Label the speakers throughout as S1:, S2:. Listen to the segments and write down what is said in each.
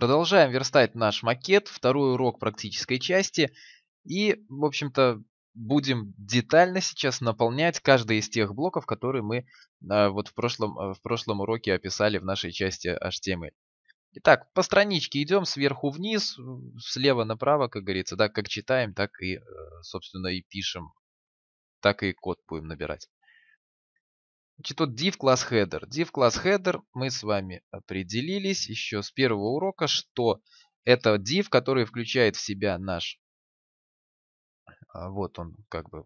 S1: Продолжаем верстать наш макет, второй урок практической части. И, в общем-то, будем детально сейчас наполнять каждый из тех блоков, которые мы э, вот в прошлом, э, в прошлом уроке описали в нашей части HTML. Итак, по страничке идем сверху вниз, слева направо, как говорится, да, как читаем, так и, э, собственно, и пишем, так и код будем набирать. Значит, тут div класс header. Div класс header мы с вами определились еще с первого урока, что это div, который включает в себя наш... А, вот он как бы...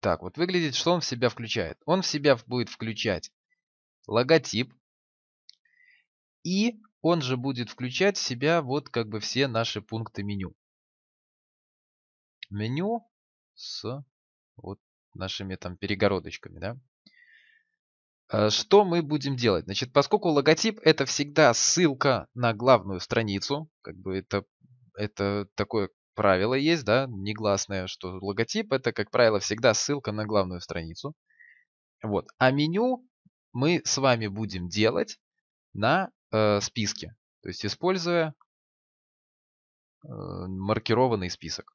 S1: Так, вот выглядит, что он в себя включает. Он в себя будет включать логотип. И он же будет включать в себя вот как бы все наши пункты меню. Меню с вот нашими там перегородочками, да. А что мы будем делать? Значит, поскольку логотип это всегда ссылка на главную страницу, как бы это, это такое правило есть, да, негласное, что логотип это, как правило, всегда ссылка на главную страницу. Вот. А меню мы с вами будем делать на э, списке, то есть используя э, маркированный список.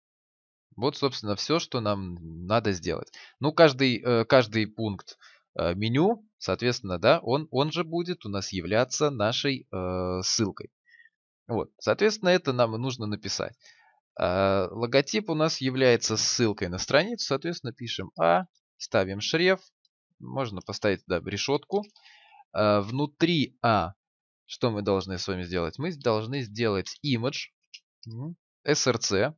S1: Вот, собственно, все, что нам надо сделать. Ну, каждый, э, каждый пункт э, меню, соответственно, да, он, он же будет у нас являться нашей э, ссылкой. Вот, соответственно, это нам и нужно написать. А, логотип у нас является ссылкой на страницу, соответственно, пишем А, ставим шрифт, можно поставить туда решетку. А, внутри А что мы должны с вами сделать? Мы должны сделать image, src,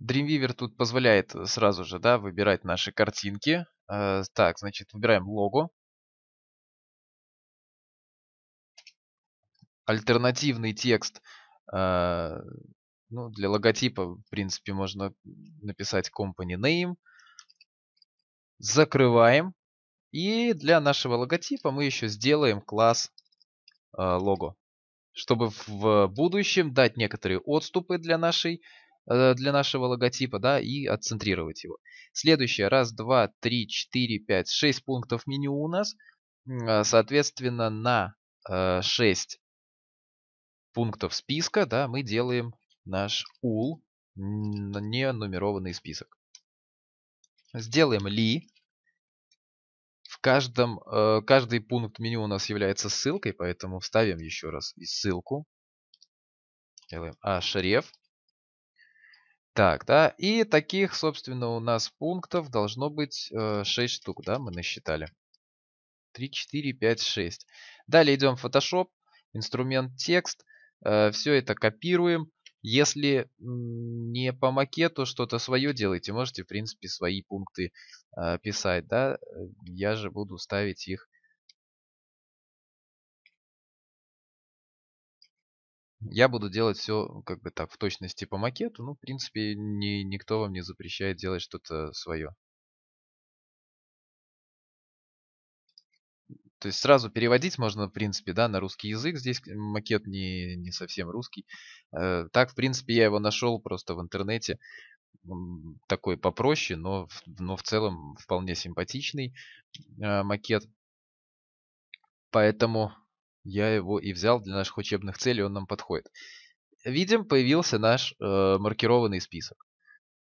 S1: Dreamweaver тут позволяет э, сразу же да, выбирать наши картинки. Э, так, значит, выбираем лого. Альтернативный текст. Э, ну, для логотипа, в принципе, можно написать company name. Закрываем. И для нашего логотипа мы еще сделаем класс лого чтобы в будущем дать некоторые отступы для нашей Э, для нашего логотипа, да, и отцентрировать его. Следующее, раз, два, три, четыре, пять, шесть пунктов меню у нас. А, соответственно, на э, шесть пунктов списка, да, мы делаем наш UL, не нумерованный список. Сделаем ли. В каждом, э, каждый пункт меню у нас является ссылкой, поэтому вставим еще раз и ссылку. Делаем href. А так, да, и таких, собственно, у нас пунктов должно быть э, 6 штук, да, мы насчитали. 3, 4, 5, 6. Далее идем в Photoshop, инструмент текст, э, все это копируем. Если не по макету что-то свое делаете, можете, в принципе, свои пункты э, писать, да. Э, я же буду ставить их Я буду делать все как бы так в точности по макету. Ну, в принципе, ни, никто вам не запрещает делать что-то свое. То есть сразу переводить можно, в принципе, да, на русский язык. Здесь макет не, не совсем русский. Э, так, в принципе, я его нашел просто в интернете. Такой попроще, но, но в целом вполне симпатичный э, макет. Поэтому я его и взял для наших учебных целей, он нам подходит. Видим, появился наш э, маркированный список.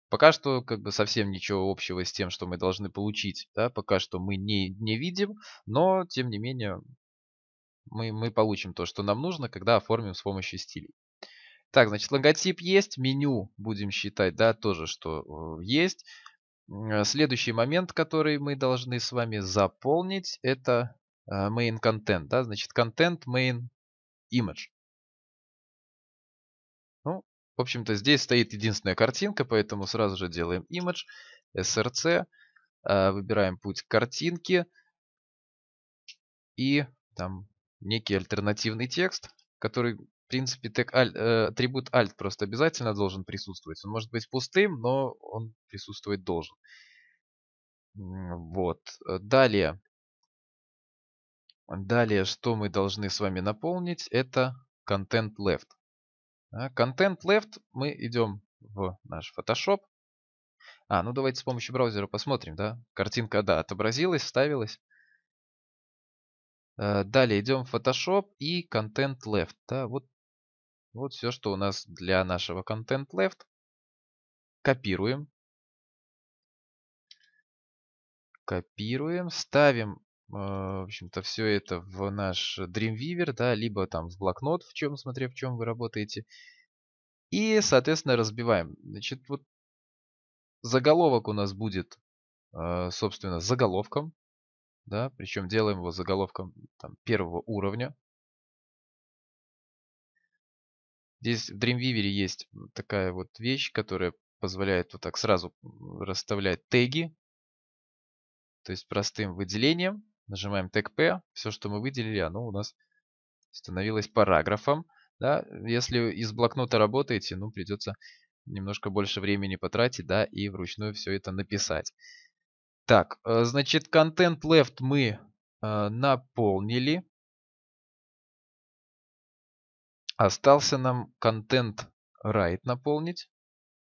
S1: Пока что как бы совсем ничего общего с тем, что мы должны получить, да, пока что мы не, не видим, но тем не менее мы, мы получим то, что нам нужно, когда оформим с помощью стилей. Так, значит, логотип есть, меню будем считать, да, тоже что э, есть. Э, следующий момент, который мы должны с вами заполнить, это Э, main content, да, значит content main image. Ну, в общем-то, здесь стоит единственная картинка, поэтому сразу же делаем image, src, э, выбираем путь картинки и там некий альтернативный текст, который, в принципе, тег, аль, э, атрибут alt просто обязательно должен присутствовать. Он может быть пустым, но он присутствовать должен. Вот. Далее Далее, что мы должны с вами наполнить, это Content Left. Content а, Left мы идем в наш Photoshop. А, ну давайте с помощью браузера посмотрим, да? Картинка, да, отобразилась, вставилась. Э, далее идем в Photoshop и Content Left. Да, вот, вот все, что у нас для нашего Content Left. Копируем. Копируем, ставим а, в общем-то, все это в наш Dreamweaver, да, либо там в блокнот, в чем, смотря в чем вы работаете. И, соответственно, разбиваем. Значит, вот заголовок у нас будет, а, собственно, заголовком, да, причем делаем его заголовком там, первого уровня. Здесь в Dreamweaver есть такая вот вещь, которая позволяет вот так сразу расставлять теги, то есть простым выделением. Нажимаем тег P. Все, что мы выделили, оно у нас становилось параграфом. Да? Если из блокнота работаете, ну, придется немножко больше времени потратить, да, и вручную все это написать. Так, э, значит, контент left мы э, наполнили. Остался нам контент right наполнить.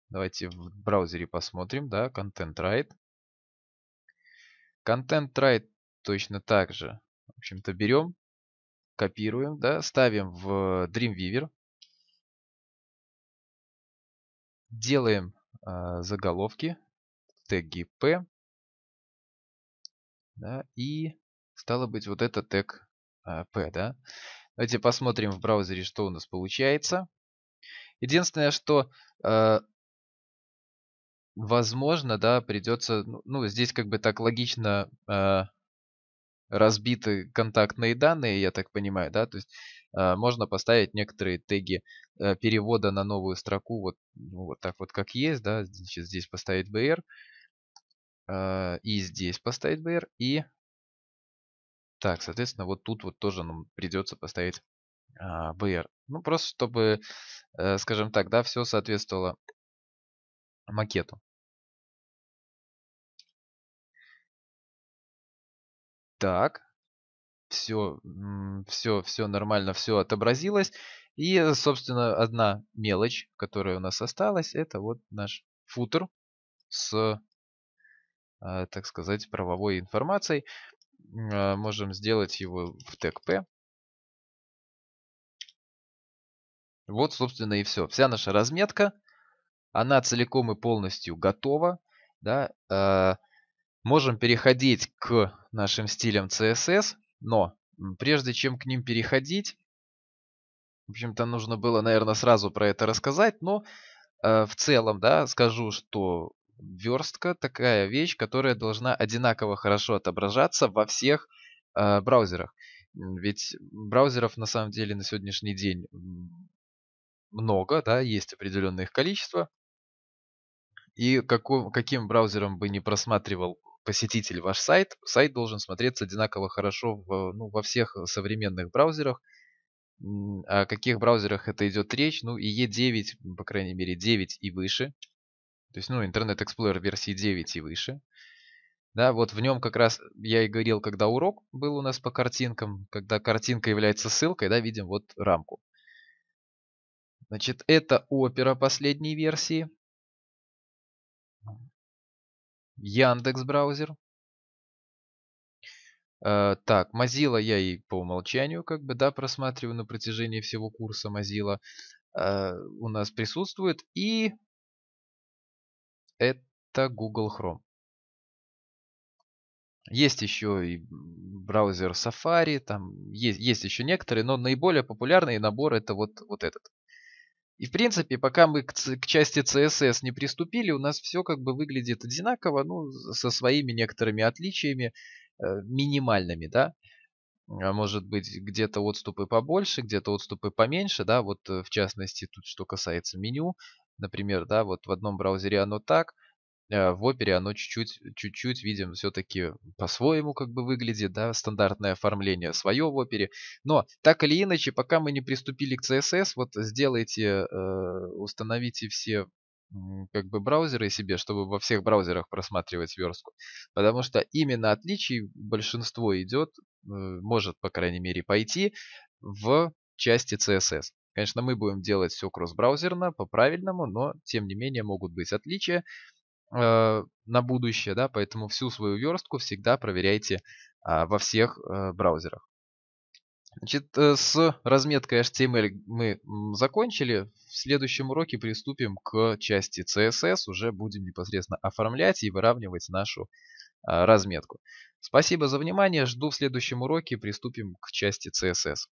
S1: Давайте в браузере посмотрим, да, контент right. Контент right точно так же, в общем-то, берем, копируем, да, ставим в Dreamweaver, делаем э, заголовки, теги P, да, и стало быть вот это тег э, а, P, да. Давайте посмотрим в браузере, что у нас получается. Единственное, что э, возможно, да, придется, ну, ну здесь как бы так логично э, разбиты контактные данные, я так понимаю, да, то есть э, можно поставить некоторые теги э, перевода на новую строку, вот, ну, вот так вот как есть, да, значит, здесь поставить br, э, а, и здесь поставить br, и так, соответственно, вот тут вот тоже нам придется поставить э, а, br. Ну, просто чтобы, э, скажем так, да, все соответствовало макету. Так, все, все, все нормально, все отобразилось. И, э, собственно, одна мелочь, которая у нас осталась, это вот наш футер с, э, так сказать, правовой информацией. А, можем сделать его в TCP. Вот, собственно, и все. Вся наша разметка, она целиком и полностью готова. Да? Э. Можем переходить к нашим стилем CSS, но прежде чем к ним переходить, в общем-то, нужно было, наверное, сразу про это рассказать, но э, в целом, да, скажу, что верстка такая вещь, которая должна одинаково хорошо отображаться во всех э, браузерах. Ведь браузеров на самом деле на сегодняшний день много, да, есть определенное их количество. И каком, каким браузером бы не просматривал посетитель ваш сайт, сайт должен смотреться одинаково хорошо в, ну, во всех э, современных браузерах. О каких браузерах это идет речь? Ну, и E9, по крайней мере, 9 и выше. То есть, ну, Internet Explorer версии 9 и выше. Да, вот в нем как раз э, я и говорил, когда урок был у нас по картинкам, когда картинка является ссылкой, да, видим вот рамку. Значит, это опера последней версии. Яндекс браузер. Э, так, Mozilla я и по умолчанию как бы, да, просматриваю на протяжении всего курса Mozilla. Э, у нас присутствует. И это Google Chrome. Есть еще и браузер Safari, там есть, есть еще некоторые, но наиболее популярный набор это вот, вот этот. И в принципе, пока мы к, к части CSS не приступили, у нас все как бы выглядит одинаково, ну, со своими некоторыми отличиями, э, минимальными, да. А может быть, где-то отступы побольше, где-то отступы поменьше, да, вот э, в частности, тут что касается меню, например, да, вот в одном браузере оно так, Э, в опере оно чуть-чуть, чуть-чуть видим, все-таки по-своему как бы выглядит, да, стандартное оформление свое в опере. Но так или иначе, пока мы не приступили к CSS, вот сделайте, э, установите все как бы браузеры себе, чтобы во всех браузерах просматривать верстку. Потому что именно отличий большинство идет, э, может, по крайней мере, пойти в части CSS. Конечно, мы будем делать все кросс-браузерно, по-правильному, но, тем не менее, могут быть отличия. Э, на будущее, да, поэтому всю свою верстку всегда проверяйте а, во всех э, браузерах. Значит, э, с разметкой HTML мы закончили. В следующем уроке приступим к части CSS. Уже будем непосредственно оформлять и выравнивать нашу а, разметку. Спасибо за внимание. Жду в следующем уроке. Приступим к части CSS.